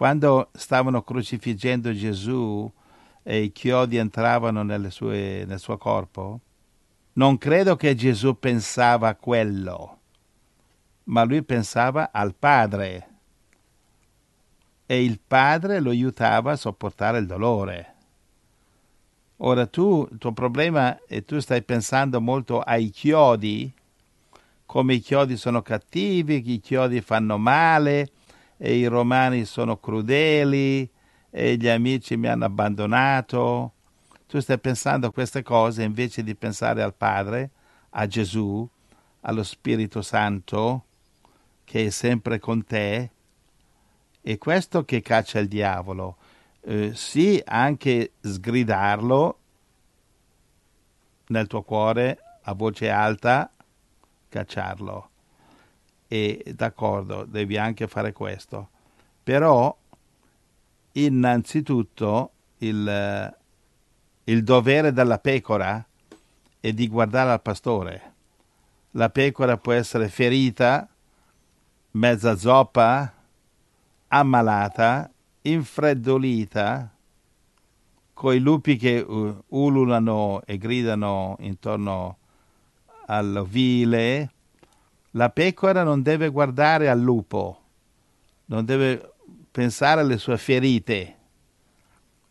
Quando stavano crucifiggendo Gesù e i chiodi entravano sue, nel suo corpo, non credo che Gesù pensava a quello, ma lui pensava al Padre e il Padre lo aiutava a sopportare il dolore. Ora tu, il tuo problema è tu stai pensando molto ai chiodi, come i chiodi sono cattivi, i chiodi fanno male, e i romani sono crudeli e gli amici mi hanno abbandonato. Tu stai pensando a queste cose invece di pensare al Padre, a Gesù, allo Spirito Santo che è sempre con te. È questo che caccia il diavolo. Eh, sì, anche sgridarlo nel tuo cuore a voce alta, cacciarlo e d'accordo, devi anche fare questo. Però innanzitutto il, il dovere della pecora è di guardare al pastore. La pecora può essere ferita, mezza zoppa, ammalata, infreddolita, coi lupi che uh, ululano e gridano intorno all'ovile, la pecora non deve guardare al lupo, non deve pensare alle sue ferite.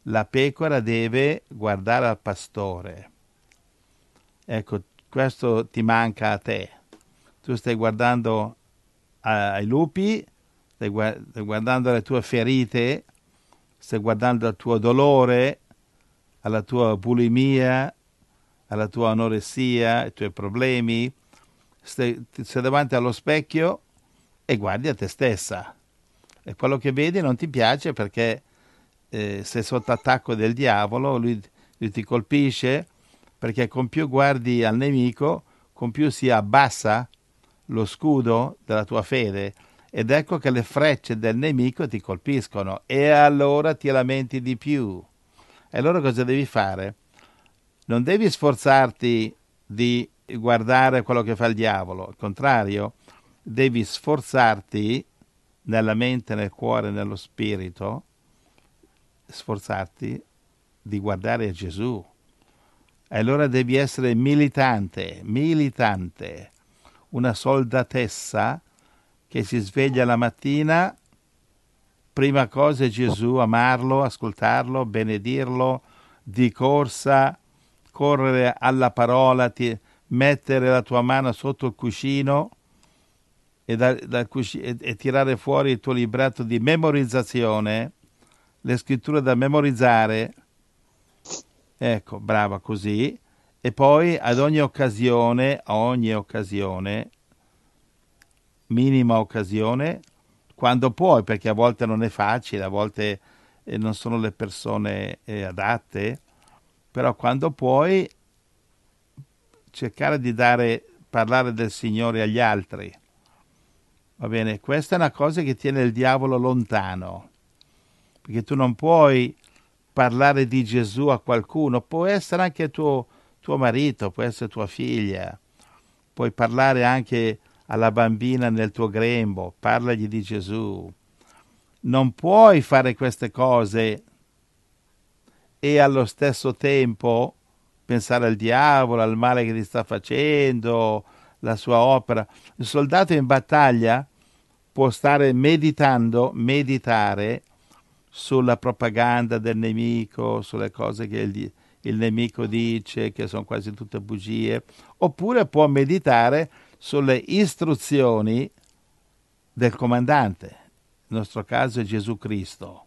La pecora deve guardare al pastore. Ecco, questo ti manca a te. Tu stai guardando ai lupi, stai guardando le tue ferite, stai guardando al tuo dolore, alla tua bulimia, alla tua anoressia, ai tuoi problemi, stai, sei davanti allo specchio e guardi a te stessa. E quello che vedi non ti piace perché eh, sei sotto attacco del diavolo, lui, lui ti colpisce, perché con più guardi al nemico, con più si abbassa lo scudo della tua fede ed ecco che le frecce del nemico ti colpiscono e allora ti lamenti di più. E allora cosa devi fare? Non devi sforzarti di guardare quello che fa il diavolo, al contrario, devi sforzarti nella mente, nel cuore, nello spirito, sforzarti di guardare a Gesù. E allora devi essere militante, militante, una soldatessa che si sveglia la mattina, prima cosa è Gesù, amarlo, ascoltarlo, benedirlo, di corsa, correre alla parola, ti, mettere la tua mano sotto il cuscino e, da, da cusci- e, e tirare fuori il tuo libretto di memorizzazione, le scritture da memorizzare. Ecco, brava così. E poi ad ogni occasione, a ogni occasione, minima occasione, quando puoi, perché a volte non è facile, a volte eh, non sono le persone eh, adatte, però quando puoi cercare di dare, parlare del Signore agli altri. Va bene, questa è una cosa che tiene il diavolo lontano, perché tu non puoi parlare di Gesù a qualcuno, può essere anche tuo, tuo marito, può essere tua figlia, puoi parlare anche alla bambina nel tuo grembo, parlagli di Gesù. Non puoi fare queste cose e allo stesso tempo pensare al diavolo, al male che gli sta facendo, la sua opera. Il soldato in battaglia può stare meditando, meditare sulla propaganda del nemico, sulle cose che il, il nemico dice, che sono quasi tutte bugie, oppure può meditare sulle istruzioni del comandante, nel nostro caso è Gesù Cristo.